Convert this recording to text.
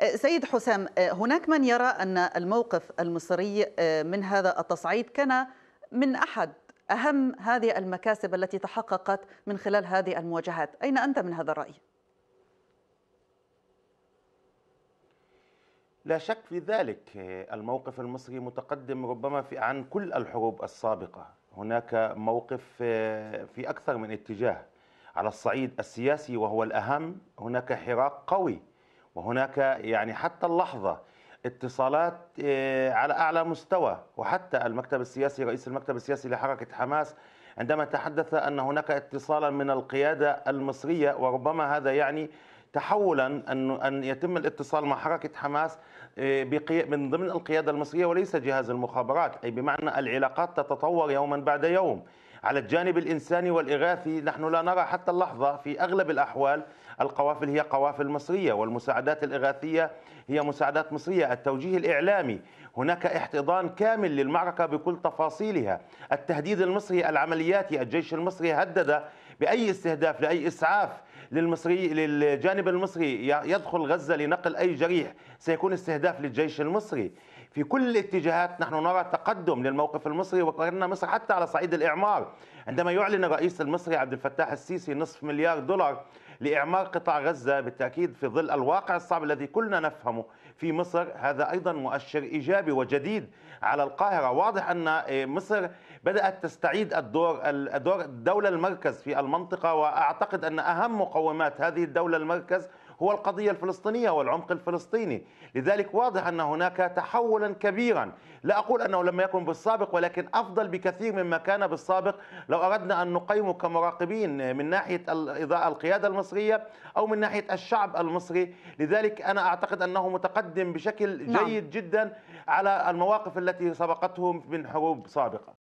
أه، سيد حسام أه، هناك من يرى أن الموقف المصري أه، من هذا التصعيد كان من أحد أهم هذه المكاسب التي تحققت من خلال هذه المواجهات أين أنت من هذا الرأي؟ لا شك في ذلك الموقف المصري متقدم ربما في عن كل الحروب السابقة هناك موقف في أكثر من اتجاه على الصعيد السياسي وهو الأهم هناك حراك قوي وهناك يعني حتى اللحظة اتصالات آه، على أعلى مستوى وحتى المكتب السياسي رئيس المكتب السياسي لحركة حماس عندما تحدث أن هناك اتصالا من القيادة المصرية وربما هذا يعني تحولا أن أن يتم الاتصال مع حركة حماس آه، من ضمن القيادة المصرية وليس جهاز المخابرات أي بمعنى العلاقات تتطور يوما بعد يوم على الجانب الإنساني والإغاثي نحن لا نرى حتى اللحظة في أغلب الأحوال القوافل هي قوافل مصرية والمساعدات الإغاثية هي مساعدات مصرية التوجيه الإعلامي هناك احتضان كامل للمعركة بكل تفاصيلها التهديد المصري العملياتي الجيش المصري هدد بأي استهداف لأي إسعاف للمصري للجانب المصري يدخل غزة لنقل أي جريح سيكون استهداف للجيش المصري في كل الاتجاهات نحن نرى تقدم للموقف المصري وقررنا مصر حتى على صعيد الإعمار عندما يعلن الرئيس المصري عبد الفتاح السيسي نصف مليار دولار لإعمار قطاع غزة بالتأكيد في ظل الواقع الصعب الذي كلنا نفهمه في مصر هذا أيضا مؤشر إيجابي وجديد على القاهرة واضح أن مصر بدأت تستعيد الدور الدور الدولة المركز في المنطقة وأعتقد أن أهم مقومات هذه الدولة المركز هو القضية الفلسطينية والعمق الفلسطيني لذلك واضح أن هناك تحولا كبيرا لا أقول أنه لم يكن بالسابق ولكن أفضل بكثير مما كان بالسابق لو أردنا أن نقيمه كمراقبين من ناحية القيادة المصرية أو من ناحية الشعب المصري لذلك أنا أعتقد أنه متقدم بشكل نعم. جيد جدا على المواقف التي سبقته من حروب سابقة